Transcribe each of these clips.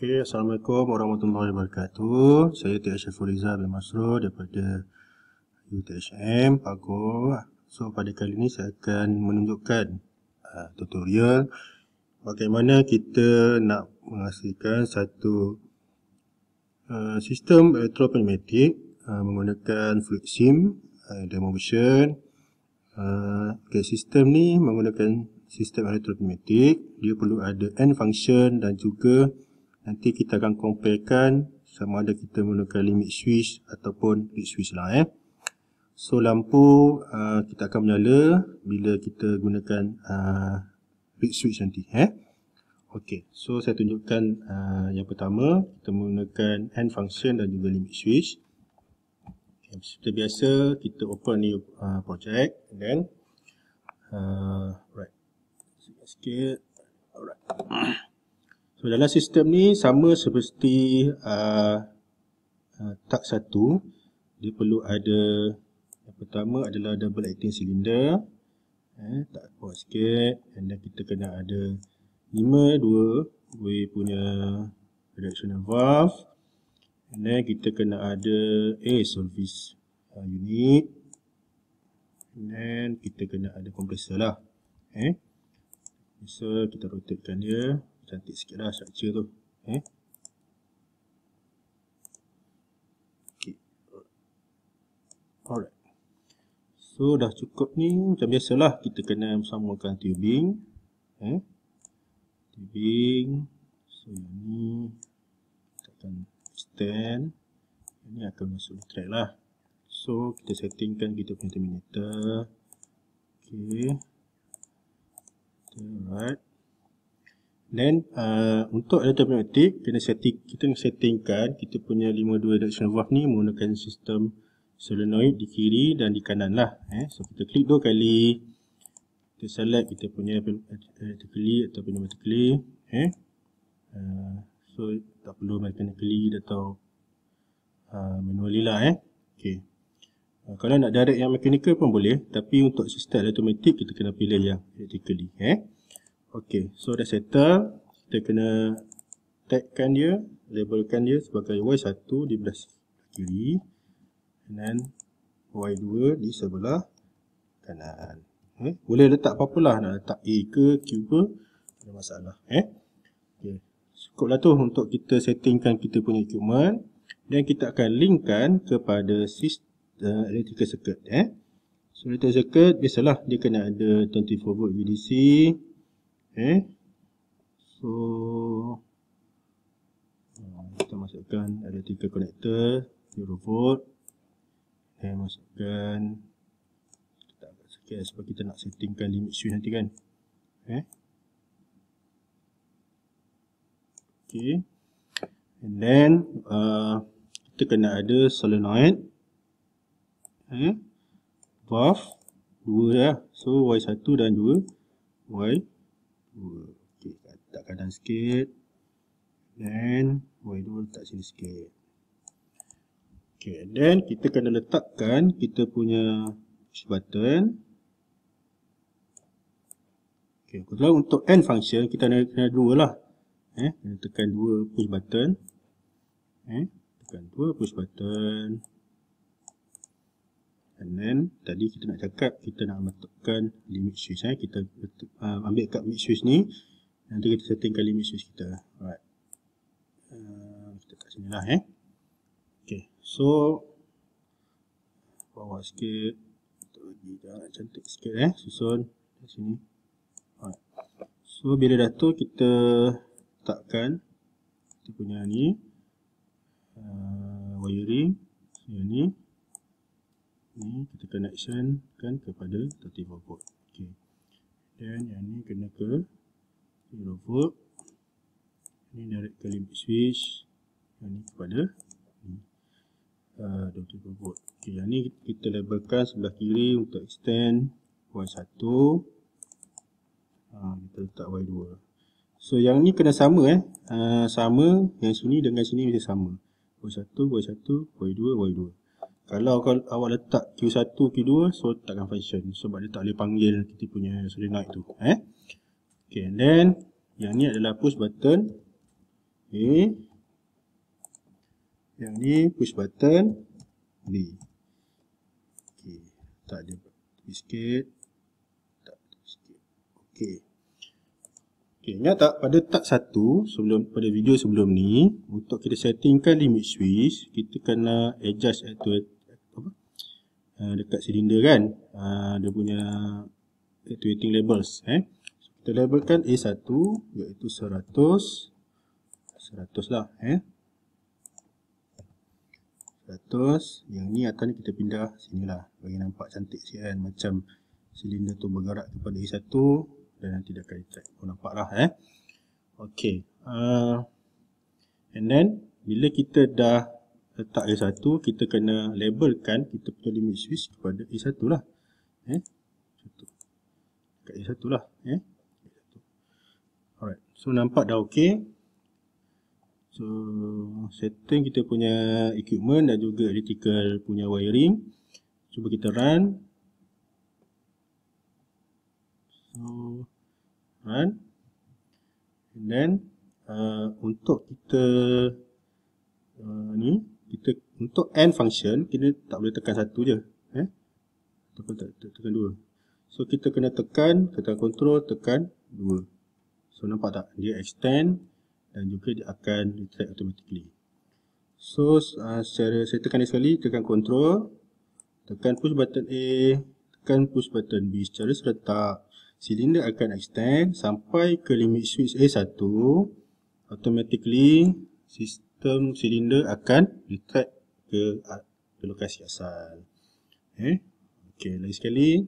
Okay, Assalamualaikum warahmatullahi wabarakatuh. Saya Tia Syafuriza bin Masrur daripada UTHM, Pago. So, pada kali ini saya akan menunjukkan uh, tutorial bagaimana kita nak menghasilkan satu uh, sistem elektropneumatik uh, menggunakan fluid sim uh, demo version. Uh, okay, sistem ni menggunakan sistem elektropneumatik. Dia perlu ada end function dan juga nanti kita akan comparekan sama ada kita menggunakan limit switch ataupun limit switch lah eh. So lampu uh, kita akan menyala bila kita gunakan limit uh, switch nanti eh. Okey. So saya tunjukkan uh, yang pertama kita menggunakan end function dan juga limit switch. Okay. Seperti biasa kita open new uh, project then uh, right. Sikit-sikit. Alright. So dalam sistem ni sama seperti uh, uh, tak satu. dia perlu ada yang pertama adalah double acting cylinder eh tak kuat sikit and then kita kena ada 5 2 way punya directional valve and then kita kena ada a service uh, unit and then kita kena ada compressor lah eh so kita rotatekan dia cantik sikit lah structure tu eh? okay. alright so dah cukup ni macam biasalah kita kena samakan tubing eh? tubing so yang ni kita akan stand ini akan masuk track lah so kita settingkan kita punya terminator ok alright Then uh, untuk electromagnetic kena setting kita kena settingkan kita punya 52 directional valve ni menggunakan sistem solenoid di kiri dan di kanan lah. Eh. So kita klik dua kali. Kita select kita punya electrically atau pneumatically. Eh. Uh, so tak perlu mechanically atau uh, manually lah. Eh. Okay. Uh, kalau nak direct yang mechanical pun boleh. Tapi untuk sistem electromagnetic kita kena pilih yang electrically. Eh. Okay, so dah settle. Kita kena tagkan dia, labelkan dia sebagai Y1 di belah kiri. And then Y2 di sebelah kanan. Eh? Boleh letak apa-apa lah. Nak letak A ke Q ke. Tak ada masalah. Eh? Okay. Cukuplah tu untuk kita settingkan kita punya equipment. Dan kita akan linkkan kepada sistem uh, electrical circuit. Eh? So, electrical circuit biasalah dia kena ada 24 volt VDC. Okay. Eh? So uh, kita masukkan ada tiga connector di robot. Dan masukkan kita agak sikit sebab kita nak settingkan limit switch nanti kan. Okay. Eh? Okay. And then uh, kita kena ada solenoid. Okay. Eh? Valve. Dua lah. So Y1 dan 2. Y. Okey, tak kanan sikit. Then, Y2 letak sini sikit. Okey, then kita kena letakkan kita punya push button. Okey, kalau untuk end function, kita kena, kena dua lah. Eh, kena tekan dua push button. Eh, tekan dua push button. And then tadi kita nak cakap kita nak letakkan limit switch eh. Kita uh, ambil kat limit switch ni. Nanti kita settingkan limit switch kita. Alright. Uh, kita kat sini lah eh. Okay. So. Bawah sikit. Kita bagi dah cantik sikit eh. Susun. Di sini. Alright. So bila dah tu kita letakkan. Kita punya ni. Uh, wiring. Yang ni ni kita connection kan kepada tertiba port okay. dan yang ni kena ke zero port ni direct ke limit switch yang ni kepada tertiba uh, port okay, yang ni kita labelkan sebelah kiri untuk extend y1 uh, ah, kita letak y2 so yang ni kena sama eh uh, sama yang sini dengan sini mesti sama y1, y1, y2, y2 kalau kau awak letak Q1, Q2 So takkan function Sebab dia tak boleh panggil kita punya solenoid tu eh? Okay and then Yang ni adalah push button A Yang ni push button B Okay Tak ada Tepi sikit Tak ada sikit Okay Okay, ingat tak pada tak satu sebelum pada video sebelum ni untuk kita settingkan limit switch kita kena adjust actuator Ah, dekat silinder kan uh, dia punya actuating labels eh so, kita labelkan A1 iaitu 100 100 lah eh 100 yang ni akan kita pindah sini lah, bagi nampak cantik sikit kan macam silinder tu bergerak kepada A1 dan nanti dia akan retract pun nampak lah eh ok uh, ah, and then bila kita dah letak A1 kita kena labelkan kita punya limit switch kepada A1 lah eh satu dekat A1 lah eh alright so nampak dah okey so setting kita punya equipment dan juga electrical punya wiring cuba kita run so run and then uh, untuk kita uh, ni kita untuk n function kita tak boleh tekan satu je eh tekan tekan dua so kita kena tekan kita control tekan dua so nampak tak dia extend dan juga dia akan retract automatically so uh, secara saya tekan sekali tekan control tekan push button A tekan push button B secara serentak silinder akan extend sampai ke limit switch A1 automatically sistem sistem silinder akan retract ke, ke lokasi asal. Eh? Okey, lain sekali.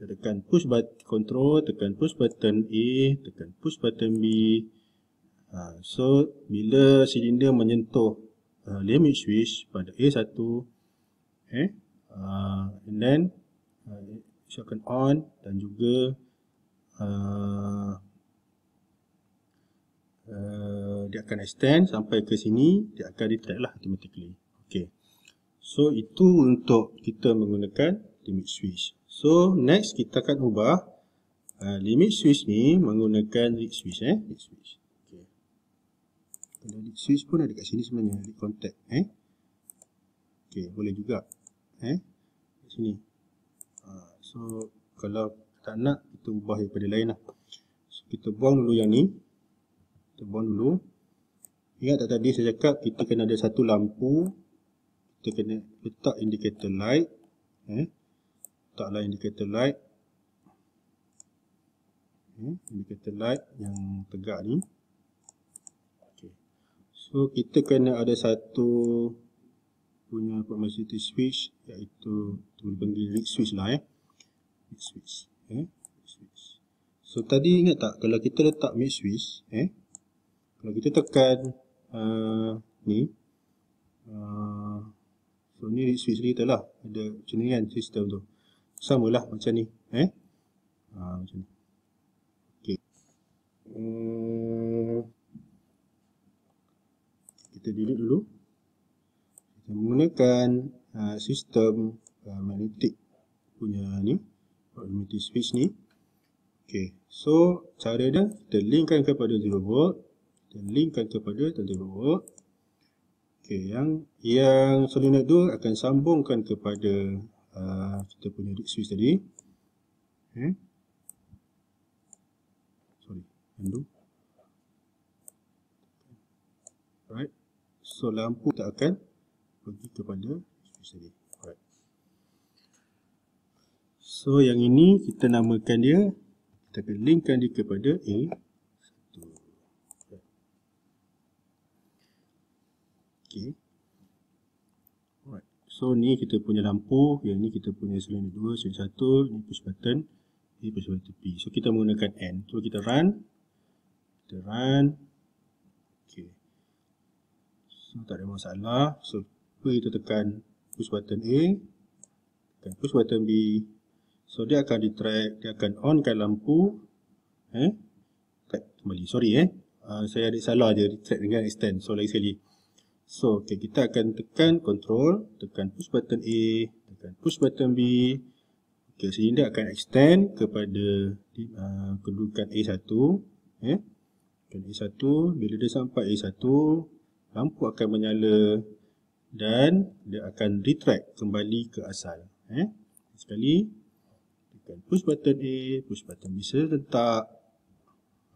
Kita tekan push button control, tekan push button A, tekan push button B. Ha, so, bila silinder menyentuh uh, limit switch pada A1, eh, uh, and then uh, ha, akan on dan juga uh, Eh, dia akan extend sampai ke sini dia akan detect lah automatically okay. so itu untuk kita menggunakan limit switch so next kita akan ubah uh, limit switch ni menggunakan read switch eh read switch kalau switch pun ada kat sini sebenarnya read contact eh okey boleh juga eh kat sini uh, so kalau tak nak kita ubah daripada lah. so kita buang dulu yang ni kita buang dulu ingat tak tadi saya cakap kita kena ada satu lampu kita kena letak indicator light eh? letaklah indicator light eh? indicator light yang tegak ni okay. so kita kena ada satu punya permissivity switch iaitu kita panggil read switch lah eh read switch eh? So tadi ingat tak kalau kita letak mid switch eh kalau kita tekan uh, ni uh, so ni switch kita lah ada macam kan sistem tu sama lah macam ni eh uh, macam ni okay. uh, hmm. kita delete dulu kita menggunakan uh, sistem uh, magnetik punya ni magnetic switch ni Okay, so cara dia, kita linkkan kepada zero volt dan linkkan kepada tanda work. okay yang yang solenoid dua akan sambungkan kepada uh, kita punya disk switch tadi. Okay. Sorry, undo. Alright, So lampu tak akan pergi kepada switch tadi. Alright. So yang ini kita namakan dia kita akan linkkan dia kepada A. Okey. So ni kita punya lampu, yang ni kita punya selain dua, silinder satu, ni push button, ni push button P. So kita menggunakan N. So kita run. Kita run. Okey. So tak ada masalah. So kita tekan push button A, tekan push button B. So dia akan detract, dia akan onkan lampu. Eh? Tak kembali. Sorry eh. Uh, saya ada salah je detract dengan extend. So lagi sekali. So okay, kita akan tekan control, tekan push button A, tekan push button B. Okay, sini dia akan extend kepada uh, kedudukan A1. Eh? kan A1, bila dia sampai A1, lampu akan menyala dan dia akan retract kembali ke asal. Eh? Sekali, tekan push button A, push button B serentak.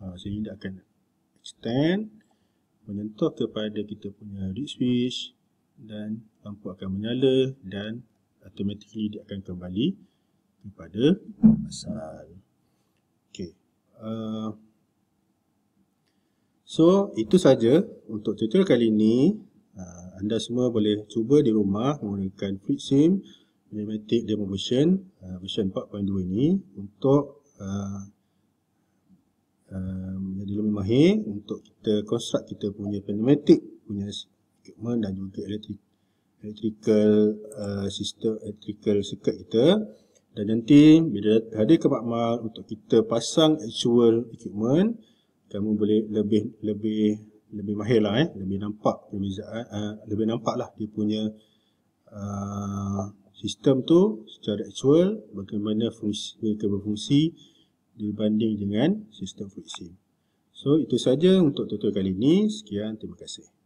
Uh, sehingga dia akan extend menyentuh kepada kita punya read switch dan lampu akan menyala dan automatically dia akan kembali kepada asal. Okay. Uh, so, itu saja untuk tutorial kali ini. Uh, anda semua boleh cuba di rumah menggunakan sim, automatic Demo Version uh, version 4.2 ini untuk uh, Ehm, Jadi lebih mahir untuk kita construct kita punya pneumatic punya equipment dan juga electrical uh, system electrical circuit kita dan nanti bila hadir ke makmal untuk kita pasang actual equipment kamu boleh lebih lebih lebih mahir lah eh lebih nampak perbezaan uh, lebih nampak lah dia punya uh, sistem tu secara actual bagaimana fungsi mereka berfungsi berbanding dengan sistem fluid So itu saja untuk tutorial kali ini. Sekian, terima kasih.